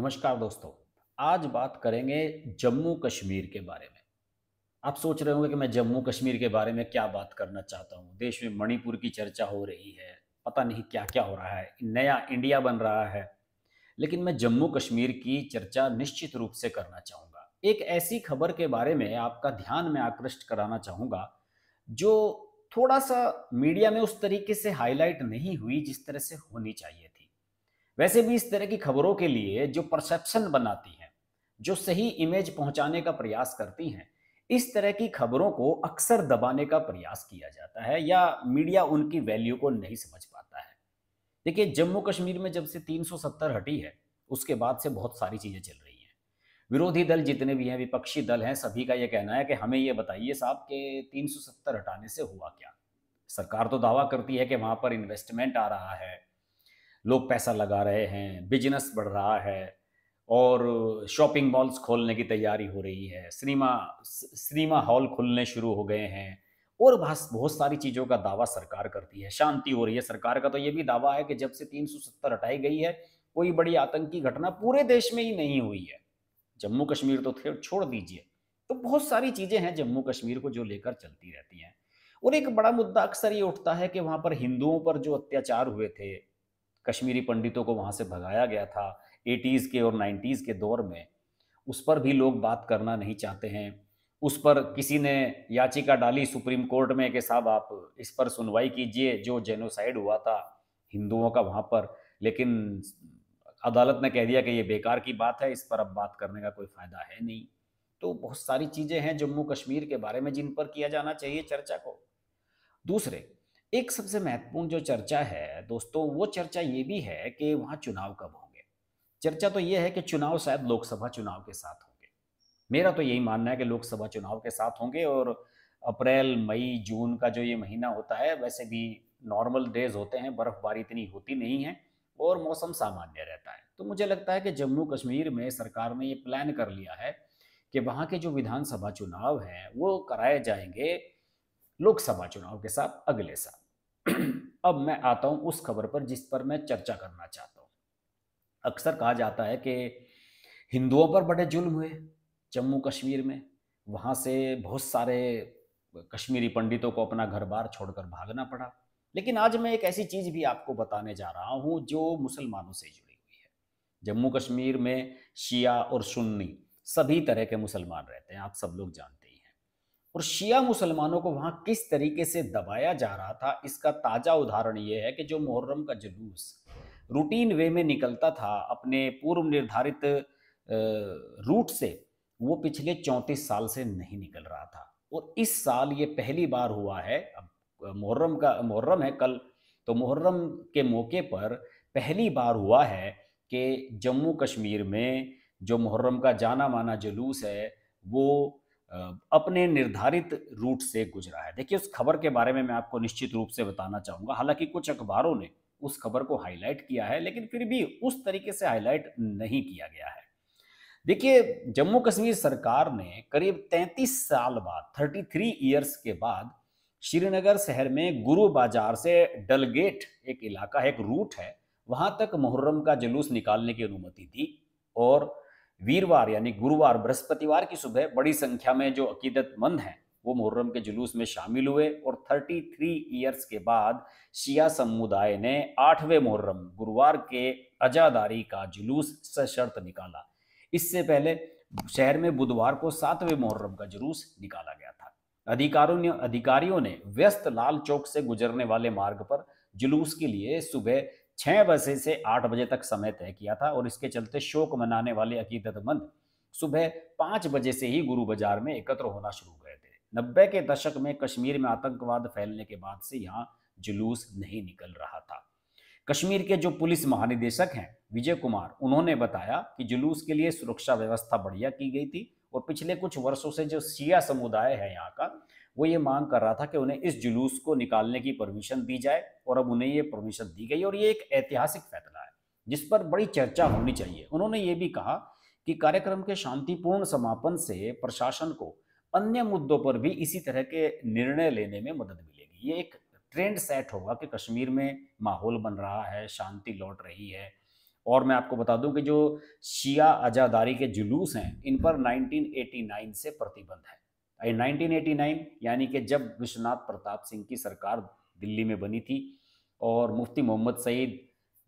नमस्कार दोस्तों आज बात करेंगे जम्मू कश्मीर के बारे में आप सोच रहे होंगे कि मैं जम्मू कश्मीर के बारे में क्या बात करना चाहता हूँ देश में मणिपुर की चर्चा हो रही है पता नहीं क्या क्या हो रहा है नया इंडिया बन रहा है लेकिन मैं जम्मू कश्मीर की चर्चा निश्चित रूप से करना चाहूँगा एक ऐसी खबर के बारे में आपका ध्यान में आकृष्ट कराना चाहूँगा जो थोड़ा सा मीडिया में उस तरीके से हाईलाइट नहीं हुई जिस तरह से होनी चाहिए वैसे भी इस तरह की खबरों के लिए जो परसेप्शन बनाती हैं जो सही इमेज पहुंचाने का प्रयास करती हैं इस तरह की खबरों को अक्सर दबाने का प्रयास किया जाता है या मीडिया उनकी वैल्यू को नहीं समझ पाता है देखिए जम्मू कश्मीर में जब से 370 हटी है उसके बाद से बहुत सारी चीज़ें चल रही हैं विरोधी दल जितने भी हैं विपक्षी दल हैं सभी का यह कहना है कि हमें ये बताइए साहब कि 370 हटाने से हुआ क्या सरकार तो दावा करती है कि वहां पर इन्वेस्टमेंट आ रहा है लोग पैसा लगा रहे हैं बिजनेस बढ़ रहा है और शॉपिंग मॉल्स खोलने की तैयारी हो रही है सिनेमा सिनेमा हॉल खुलने शुरू हो गए हैं और बहुत सारी चीज़ों का दावा सरकार करती है शांति हो रही है सरकार का तो ये भी दावा है कि जब से 370 हटाई गई है कोई बड़ी आतंकी घटना पूरे देश में ही नहीं हुई है जम्मू कश्मीर तो छोड़ दीजिए तो बहुत सारी चीज़ें हैं जम्मू कश्मीर को जो लेकर चलती रहती हैं और एक बड़ा मुद्दा अक्सर ये उठता है कि वहाँ पर हिंदुओं पर जो अत्याचार हुए थे कश्मीरी पंडितों को वहाँ से भगाया गया था एटीज़ के और नाइन्टीज़ के दौर में उस पर भी लोग बात करना नहीं चाहते हैं उस पर किसी ने याचिका डाली सुप्रीम कोर्ट में कि साहब आप इस पर सुनवाई कीजिए जो जेनोसाइड हुआ था हिंदुओं का वहाँ पर लेकिन अदालत ने कह दिया कि ये बेकार की बात है इस पर अब बात करने का कोई फ़ायदा है नहीं तो बहुत सारी चीज़ें हैं जम्मू कश्मीर के बारे में जिन पर किया जाना चाहिए चर्चा को दूसरे एक सबसे महत्वपूर्ण जो चर्चा है दोस्तों वो चर्चा ये भी है कि वहाँ चुनाव कब होंगे चर्चा तो ये है कि चुनाव शायद लोकसभा चुनाव के साथ होंगे मेरा तो यही मानना है कि लोकसभा चुनाव के साथ होंगे और अप्रैल मई जून का जो ये महीना होता है वैसे भी नॉर्मल डेज होते हैं बर्फबारी इतनी होती नहीं है और मौसम सामान्य रहता है तो मुझे लगता है कि जम्मू कश्मीर में सरकार ने ये प्लान कर लिया है कि वहाँ के जो विधानसभा चुनाव हैं वो कराए जाएंगे लोकसभा चुनाव के साथ अगले साल अब मैं आता हूं उस खबर पर जिस पर मैं चर्चा करना चाहता हूं अक्सर कहा जाता है कि हिंदुओं पर बड़े जुल्म हुए जम्मू कश्मीर में वहां से बहुत सारे कश्मीरी पंडितों को अपना घर बार छोड़कर भागना पड़ा लेकिन आज मैं एक ऐसी चीज़ भी आपको बताने जा रहा हूँ जो मुसलमानों से जुड़ी हुई है जम्मू कश्मीर में शिया और सुन्नी सभी तरह के मुसलमान रहते हैं आप सब लोग जानते हैं और शिया मुसलमानों को वहाँ किस तरीके से दबाया जा रहा था इसका ताज़ा उदाहरण ये है कि जो मुहर्रम का जुलूस रूटीन वे में निकलता था अपने पूर्व निर्धारित रूट से वो पिछले चौंतीस साल से नहीं निकल रहा था और इस साल ये पहली बार हुआ है अब मुहर्रम का मुहर्रम है कल तो मुहर्रम के मौके पर पहली बार हुआ है कि जम्मू कश्मीर में जो मुहर्रम का जाना माना जुलूस है वो अपने निर्धारित रूट से गुजरा है देखिए उस खबर के बारे में मैं आपको निश्चित रूप से बताना चाहूँगा हालांकि कुछ अखबारों ने उस खबर को हाईलाइट किया है लेकिन फिर भी उस तरीके से हाईलाइट नहीं किया गया है देखिए जम्मू कश्मीर सरकार ने करीब 33 साल बाद 33 ईयर्स के बाद श्रीनगर शहर में गुरु बाजार से डलगेट एक इलाका है एक रूट है वहाँ तक मुहर्रम का जुलूस निकालने की अनुमति दी और वीरवार यानी गुरुवार बृहस्पतिवार की सुबह बड़ी संख्या में जो अकीदतमंद हैं वो मुहर्रम के जुलूस में शामिल हुए और 33 इयर्स के बाद शिया समुदाय ने आठवें मुहर्रम गुरुवार के अजादारी का जुलूस सशर्त निकाला इससे पहले शहर में बुधवार को सातवें मुहर्रम का जुलूस निकाला गया था अधिकारों ने अधिकारियों ने व्यस्त लाल चौक से गुजरने वाले मार्ग पर जुलूस के लिए सुबह छह बजे से आठ बजे तक समय तय किया था और इसके चलते शोक मनाने वाले अकीदतमंद सुबह पांच बजे से ही गुरु बाजार में एकत्र होना शुरू हो गए थे नब्बे के दशक में कश्मीर में आतंकवाद फैलने के बाद से यहाँ जुलूस नहीं निकल रहा था कश्मीर के जो पुलिस महानिदेशक हैं विजय कुमार उन्होंने बताया कि जुलूस के लिए सुरक्षा व्यवस्था बढ़िया की गई थी और पिछले कुछ वर्षों से जो शिया समुदाय है यहाँ का वो ये मांग कर रहा था कि उन्हें इस जुलूस को निकालने की परमिशन दी जाए और अब उन्हें ये परमिशन दी गई और ये एक ऐतिहासिक फैसला है जिस पर बड़ी चर्चा होनी चाहिए उन्होंने ये भी कहा कि कार्यक्रम के शांतिपूर्ण समापन से प्रशासन को अन्य मुद्दों पर भी इसी तरह के निर्णय लेने में मदद मिलेगी ये एक ट्रेंड सेट होगा कि कश्मीर में माहौल बन रहा है शांति लौट रही है और मैं आपको बता दूं कि जो शिया आज़ादारी के जुलूस हैं इन पर 1989 से प्रतिबंध है 1989 यानी कि जब विश्वनाथ प्रताप सिंह की सरकार दिल्ली में बनी थी और मुफ्ती मोहम्मद सईद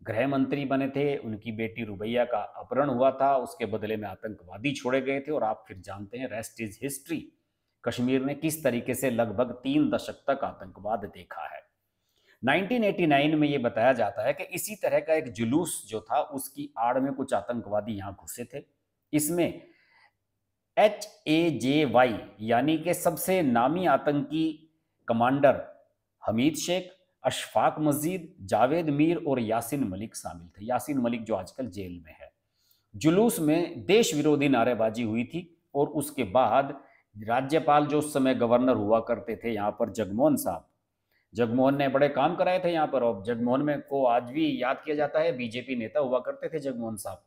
गृह मंत्री बने थे उनकी बेटी रुबैया का अपहरण हुआ था उसके बदले में आतंकवादी छोड़े गए थे और आप फिर जानते हैं रेस्ट इज हिस्ट्री कश्मीर ने किस तरीके से लगभग तीन दशक तक आतंकवाद देखा है 1989 में ये बताया जाता है कि इसी तरह का एक जुलूस जो था उसकी आड़ में कुछ आतंकवादी यहाँ घुसे थे इसमें एच ए जे वाई यानी के सबसे नामी आतंकी कमांडर हमीद शेख अशफाक मजीद जावेद मीर और यासिन मलिक शामिल थे यासिन मलिक जो आजकल जेल में है जुलूस में देश विरोधी नारेबाजी हुई थी और उसके बाद राज्यपाल जो उस समय गवर्नर हुआ करते थे यहाँ पर जगमोहन साहब जगमोहन ने बड़े काम कराए थे यहाँ पर और जगमोहन में को आज भी याद किया जाता है बीजेपी नेता हुआ करते थे जगमोहन साहब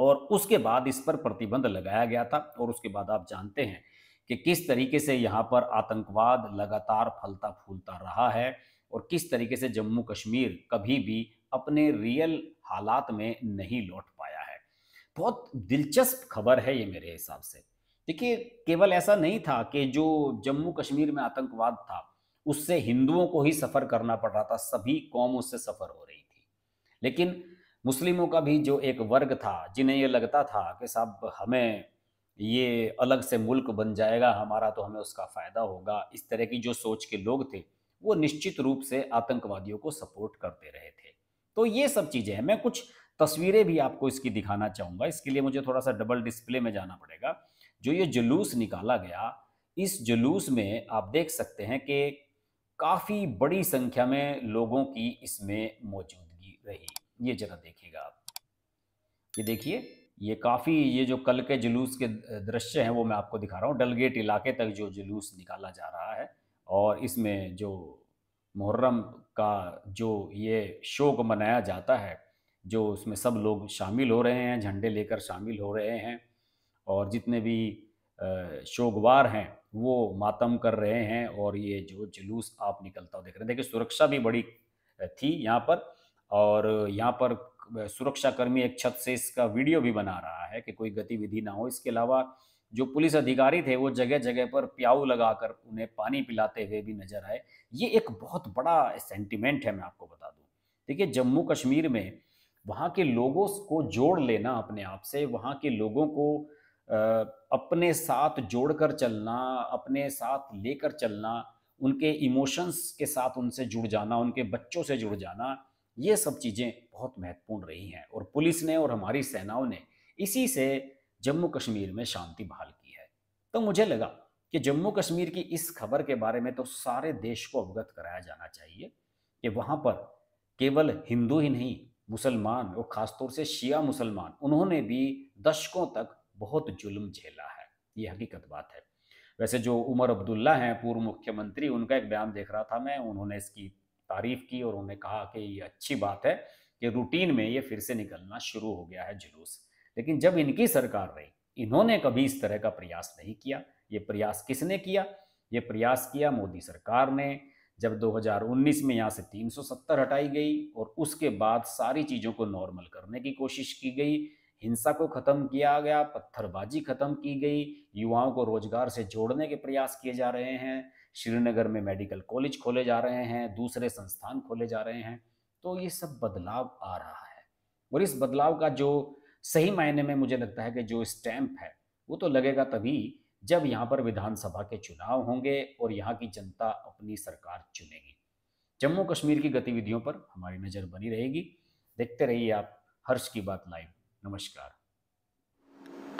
और उसके बाद इस पर प्रतिबंध लगाया गया था और उसके बाद आप जानते हैं कि किस तरीके से यहाँ पर आतंकवाद लगातार फलता फूलता रहा है और किस तरीके से जम्मू कश्मीर कभी भी अपने रियल हालात में नहीं लौट पाया है बहुत दिलचस्प खबर है ये मेरे हिसाब से देखिए केवल ऐसा नहीं था कि जो जम्मू कश्मीर में आतंकवाद था उससे हिंदुओं को ही सफ़र करना पड़ रहा था सभी कौम उससे सफ़र हो रही थी लेकिन मुस्लिमों का भी जो एक वर्ग था जिन्हें ये लगता था कि साहब हमें ये अलग से मुल्क बन जाएगा हमारा तो हमें उसका फ़ायदा होगा इस तरह की जो सोच के लोग थे वो निश्चित रूप से आतंकवादियों को सपोर्ट करते रहे थे तो ये सब चीज़ें हैं मैं कुछ तस्वीरें भी आपको इसकी दिखाना चाहूँगा इसके लिए मुझे थोड़ा सा डबल डिस्प्ले में जाना पड़ेगा जो ये जुलूस निकाला गया इस जुलूस में आप देख सकते हैं कि काफ़ी बड़ी संख्या में लोगों की इसमें मौजूदगी रही ये जरा देखिएगा आप ये देखिए ये काफ़ी ये जो कल के जुलूस के दृश्य हैं वो मैं आपको दिखा रहा हूँ डलगेट इलाके तक जो जुलूस निकाला जा रहा है और इसमें जो मुहर्रम का जो ये शोक मनाया जाता है जो उसमें सब लोग शामिल हो रहे हैं झंडे लेकर शामिल हो रहे हैं और जितने भी शोकवार हैं वो मातम कर रहे हैं और ये जो जुलूस आप निकलता हुआ देख रहे हैं देखिए सुरक्षा भी बड़ी थी यहाँ पर और यहाँ पर सुरक्षाकर्मी एक छत से इसका वीडियो भी बना रहा है कि कोई गतिविधि ना हो इसके अलावा जो पुलिस अधिकारी थे वो जगह जगह पर प्याऊ लगाकर उन्हें पानी पिलाते हुए भी नजर आए ये एक बहुत बड़ा सेंटिमेंट है मैं आपको बता दूं देखिए जम्मू कश्मीर में वहाँ के लोगों को जोड़ लेना अपने आप से वहाँ के लोगों को अपने साथ जोड़कर चलना अपने साथ लेकर चलना उनके इमोशंस के साथ उनसे जुड़ जाना उनके बच्चों से जुड़ जाना ये सब चीज़ें बहुत महत्वपूर्ण रही हैं और पुलिस ने और हमारी सेनाओं ने इसी से जम्मू कश्मीर में शांति बहाल की है तो मुझे लगा कि जम्मू कश्मीर की इस खबर के बारे में तो सारे देश को अवगत कराया जाना चाहिए कि वहाँ पर केवल हिंदू ही नहीं मुसलमान और ख़ासतौर से शिया मुसलमान उन्होंने भी दशकों तक बहुत जुल्म झेला है ये हकीकत बात है वैसे जो उमर अब्दुल्ला हैं पूर्व मुख्यमंत्री उनका एक बयान देख रहा था मैं उन्होंने इसकी तारीफ की और उन्होंने कहा कि ये अच्छी बात है कि रूटीन में ये फिर से निकलना शुरू हो गया है जुलूस लेकिन जब इनकी सरकार रही इन्होंने कभी इस तरह का प्रयास नहीं किया ये प्रयास किसने किया ये प्रयास किया मोदी सरकार ने जब 2019 में यहाँ से 370 हटाई गई और उसके बाद सारी चीज़ों को नॉर्मल करने की कोशिश की गई हिंसा को खत्म किया गया पत्थरबाजी खत्म की गई युवाओं को रोजगार से जोड़ने के प्रयास किए जा रहे हैं श्रीनगर में मेडिकल कॉलेज खोले जा रहे हैं दूसरे संस्थान खोले जा रहे हैं तो ये सब बदलाव आ रहा है और इस बदलाव का जो सही मायने में मुझे लगता है कि जो स्टैंप है वो तो लगेगा तभी जब यहाँ पर विधानसभा के चुनाव होंगे और यहाँ की जनता अपनी सरकार चुनेगी जम्मू कश्मीर की गतिविधियों पर हमारी नज़र बनी रहेगी देखते रहिए आप हर्ष की बात लाइव नमस्कार